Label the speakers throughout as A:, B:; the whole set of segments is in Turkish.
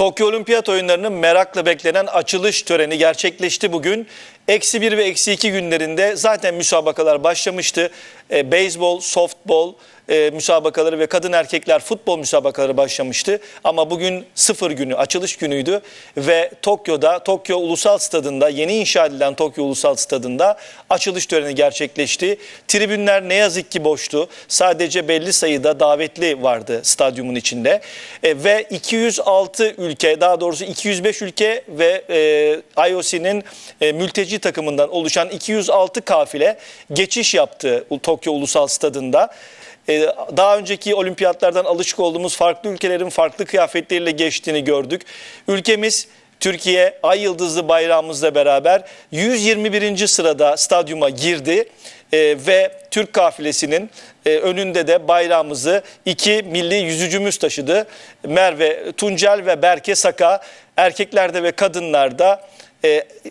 A: Tokyo Olimpiyat oyunlarının merakla beklenen açılış töreni gerçekleşti bugün. Eksi 1 ve eksi 2 günlerinde zaten müsabakalar başlamıştı e, beyzbol, softbol e, müsabakaları ve kadın erkekler futbol müsabakaları başlamıştı. Ama bugün sıfır günü, açılış günüydü ve Tokyo'da, Tokyo Ulusal Stadı'nda, yeni inşa edilen Tokyo Ulusal Stadı'nda açılış töreni gerçekleşti. Tribünler ne yazık ki boştu. Sadece belli sayıda davetli vardı stadyumun içinde. E, ve 206 ülke, daha doğrusu 205 ülke ve e, IOC'nin e, mülteci takımından oluşan 206 kafile geçiş yaptı Tokyo Tokyo Ulusal Stadı'nda e, daha önceki olimpiyatlardan alışık olduğumuz farklı ülkelerin farklı kıyafetleriyle geçtiğini gördük. Ülkemiz Türkiye ay yıldızlı bayrağımızla beraber 121. sırada stadyuma girdi e, ve Türk kafilesinin e, önünde de bayrağımızı iki milli yüzücümüz taşıdı. Merve Tuncel ve Berke Saka erkeklerde ve kadınlarda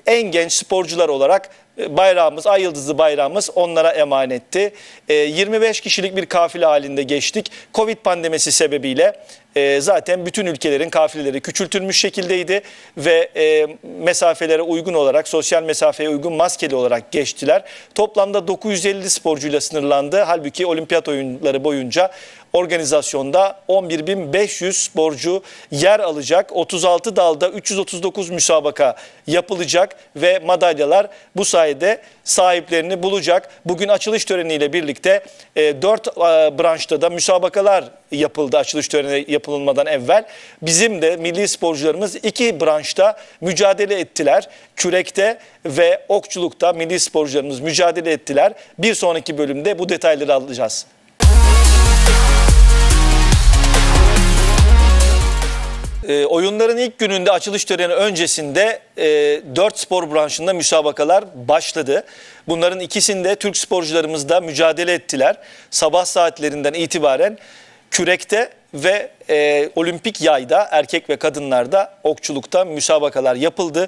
A: en genç sporcular olarak e, bayrağımız, ay yıldızlı bayrağımız onlara emanetti. 25 e, kişilik bir kafile halinde geçtik. Covid pandemisi sebebiyle e, zaten bütün ülkelerin kafileleri küçültülmüş şekildeydi ve e, mesafelere uygun olarak sosyal mesafeye uygun maskeli olarak geçtiler. Toplamda 950 sporcuyla sınırlandı. Halbuki olimpiyat oyunları boyunca organizasyonda 11.500 sporcu yer alacak. 36 dalda 339 müsabaka yapılacak ve madalyalar bu sayede sahiplerini bulacak. Bugün açılış töreniyle birlikte 4 e, e, branşta da müsabakalar yapıldı açılış töreni yapılmadan evvel. Bizim de milli sporcularımız iki branşta mücadele ettiler. Kürekte ve okçulukta milli sporcularımız mücadele ettiler. Bir sonraki bölümde bu detayları alacağız. E, oyunların ilk gününde açılış töreni öncesinde e, 4 spor branşında müsabakalar başladı. Bunların ikisinde Türk sporcularımız da mücadele ettiler. Sabah saatlerinden itibaren kürekte ve e, olimpik yayda erkek ve kadınlarda okçulukta müsabakalar yapıldı.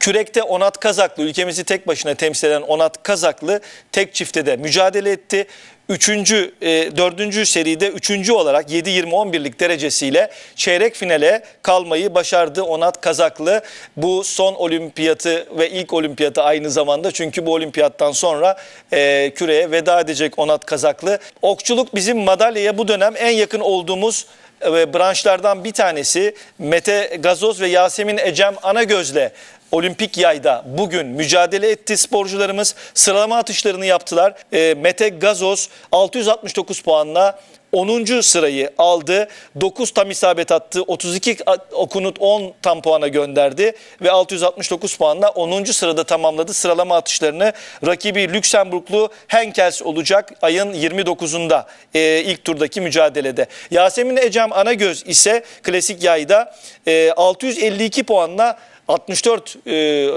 A: Kürekte Onat Kazaklı ülkemizi tek başına temsil eden Onat Kazaklı tek çifte de mücadele etti. Üçüncü, e, dördüncü seride üçüncü olarak 7-20-11'lik derecesiyle çeyrek finale kalmayı başardı Onat Kazaklı. Bu son olimpiyatı ve ilk olimpiyatı aynı zamanda. Çünkü bu olimpiyattan sonra e, küreye veda edecek Onat Kazaklı. Okçuluk bizim madalyaya bu dönem en yakın olduğumuz e, branşlardan bir tanesi Mete Gazoz ve Yasemin Ecem Anagöz'le Olimpik yayda bugün mücadele etti sporcularımız. Sıralama atışlarını yaptılar. Ee, Mete Gazoz 669 puanla 10. sırayı aldı. 9 tam isabet attı. 32 okunut 10 tam puana gönderdi ve 669 puanla 10. sırada tamamladı sıralama atışlarını. Rakibi Lüksemburglu Henkels olacak ayın 29'unda e, ilk turdaki mücadelede. Yasemin Ecem Anagöz ise klasik yayda e, 652 puanla 64 e,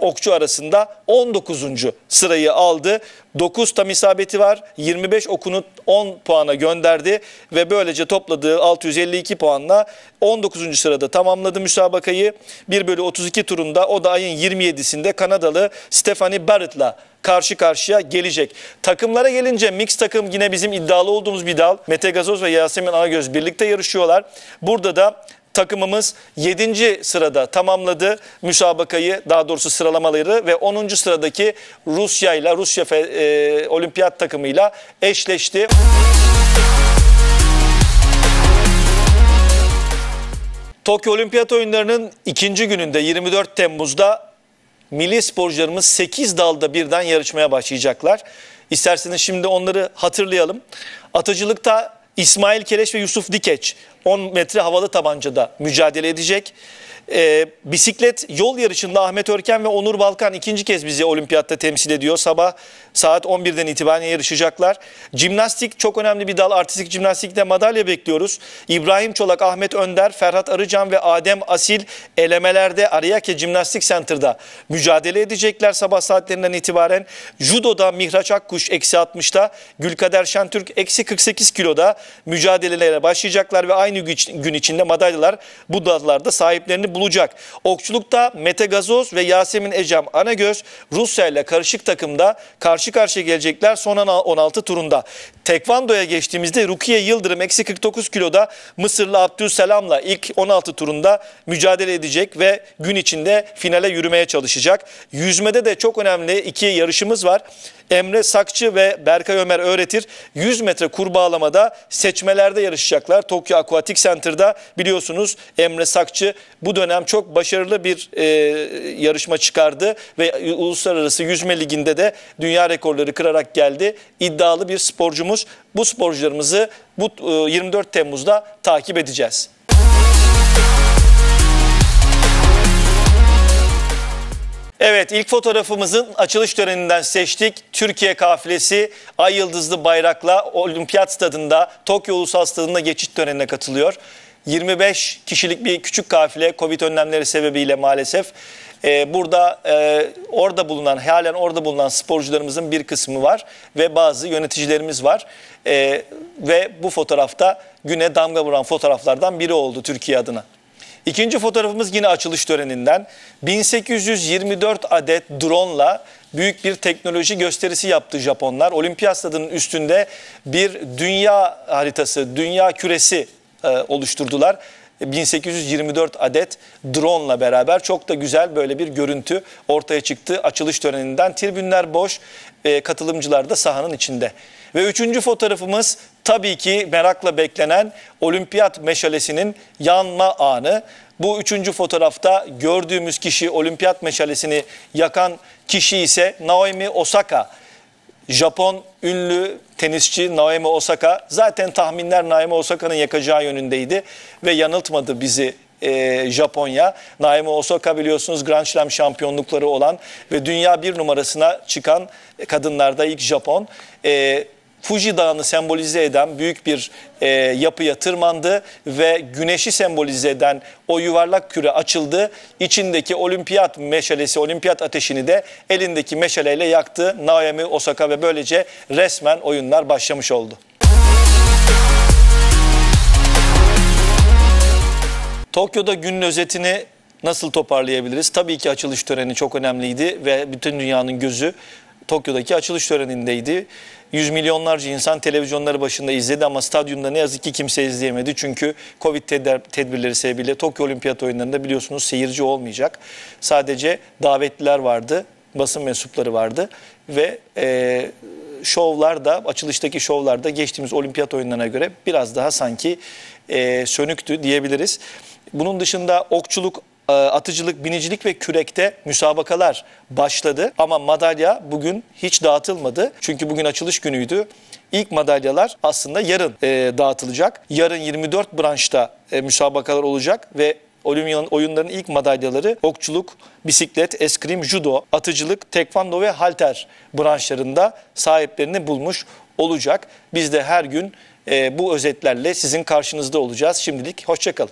A: okçu arasında 19. sırayı aldı. 9 tam isabeti var. 25 okunu 10 puana gönderdi ve böylece topladığı 652 puanla 19. sırada tamamladı müsabakayı. 1 bölü 32 turunda o da ayın 27'sinde Kanadalı Stephanie Barrett'la karşı karşıya gelecek. Takımlara gelince mix takım yine bizim iddialı olduğumuz bir dal. Mete Gazoz ve Yasemin Anagöz birlikte yarışıyorlar. Burada da takımımız 7. sırada tamamladı müsabakayı daha doğrusu sıralamaları ve 10. sıradaki Rusya ile Rusya e, olimpiyat takımıyla eşleşti. Tokyo Olimpiyat Oyunları'nın ikinci gününde 24 Temmuz'da milli sporcularımız 8 dalda birden yarışmaya başlayacaklar. İsterseniz şimdi onları hatırlayalım. Atıcılıkta İsmail Keleş ve Yusuf Dikeç 10 metre havalı tabancada mücadele edecek. E, bisiklet yol yarışında Ahmet Örken ve Onur Balkan ikinci kez bizi olimpiyatta temsil ediyor. Sabah saat 11'den itibaren yarışacaklar. Cimnastik çok önemli bir dal. Artistik cimnastikte madalya bekliyoruz. İbrahim Çolak, Ahmet Önder, Ferhat Arıcan ve Adem Asil elemelerde Ariake Cimnastik Center'da mücadele edecekler sabah saatlerinden itibaren. Judo'da Mihraç Akkuş eksi -60'da, Gülkader Şentürk eksi 48 kiloda mücadelelere başlayacaklar ve aynı gün içinde madalyalar bu dallarda sahiplerini bulacak. Okçulukta Mete Gazoz ve Yasemin Ecem Anagöz Rusya ile karışık takımda karşı karşıya gelecekler son 16 turunda. Tekvando'ya geçtiğimizde Rukiye Yıldırım eksi 49 kiloda Mısırlı Abdülselam'la ilk 16 turunda mücadele edecek ve gün içinde finale yürümeye çalışacak. Yüzmede de çok önemli iki yarışımız var. Emre Sakçı ve Berkay Ömer Öğretir 100 metre kurbağalamada seçmelerde yarışacaklar. Tokyo Aquatic Center'da biliyorsunuz Emre Sakçı bu dönem çok başarılı bir e, yarışma çıkardı ve Uluslararası Yüzme Ligi'nde de dünya rekorları kırarak geldi. İddialı bir sporcumuz. Bu sporcularımızı bu 24 e, Temmuz'da takip edeceğiz. Evet ilk fotoğrafımızın açılış töreninden seçtik. Türkiye kafilesi ay yıldızlı bayrakla olimpiyat stadında Tokyo Ulusal Stadı'nda geçit törenine katılıyor. 25 kişilik bir küçük kafile Covid önlemleri sebebiyle maalesef. Ee, burada e, orada bulunan halen orada bulunan sporcularımızın bir kısmı var ve bazı yöneticilerimiz var. Ee, ve bu fotoğrafta güne damga vuran fotoğraflardan biri oldu Türkiye adına. İkinci fotoğrafımız yine açılış töreninden. 1824 adet drone'la büyük bir teknoloji gösterisi yaptı Japonlar. Olimpiyat stadının üstünde bir dünya haritası, dünya küresi e, oluşturdular. 1824 adet drone ile beraber çok da güzel böyle bir görüntü ortaya çıktı açılış töreninden. Tribünler boş, e, katılımcılar da sahanın içinde. Ve üçüncü fotoğrafımız tabii ki merakla beklenen olimpiyat meşalesinin yanma anı. Bu üçüncü fotoğrafta gördüğümüz kişi olimpiyat meşalesini yakan kişi ise Naomi Osaka. Japon ünlü tenisçi Naomi Osaka zaten tahminler Naomi Osaka'nın yakacağı yönündeydi ve yanıltmadı bizi e, Japonya. Naomi Osaka biliyorsunuz Grand Slam şampiyonlukları olan ve dünya bir numarasına çıkan kadınlarda ilk Japon. E, Fuji Dağı'nı sembolize eden büyük bir e, yapıya tırmandı ve güneşi sembolize eden o yuvarlak küre açıldı. İçindeki olimpiyat meşalesi, olimpiyat ateşini de elindeki meşaleyle yaktı Naomi Osaka ve böylece resmen oyunlar başlamış oldu. Tokyo'da günün özetini nasıl toparlayabiliriz? Tabii ki açılış töreni çok önemliydi ve bütün dünyanın gözü Tokyo'daki açılış törenindeydi. Yüz milyonlarca insan televizyonları başında izledi ama stadyumda ne yazık ki kimse izleyemedi. Çünkü Covid tedbirleri sebebiyle Tokyo Olimpiyat oyunlarında biliyorsunuz seyirci olmayacak. Sadece davetliler vardı, basın mensupları vardı ve e, şovlar da açılıştaki şovlar da geçtiğimiz olimpiyat oyunlarına göre biraz daha sanki e, sönüktü diyebiliriz. Bunun dışında okçuluk ee, atıcılık, binicilik ve kürekte müsabakalar başladı. Ama madalya bugün hiç dağıtılmadı. Çünkü bugün açılış günüydü. İlk madalyalar aslında yarın e, dağıtılacak. Yarın 24 branşta e, müsabakalar olacak ve Olimpiyanın oyunların ilk madalyaları okçuluk, bisiklet, eskrim, judo, atıcılık, tekvando ve halter branşlarında sahiplerini bulmuş olacak. Biz de her gün e, bu özetlerle sizin karşınızda olacağız. Şimdilik hoşçakalın.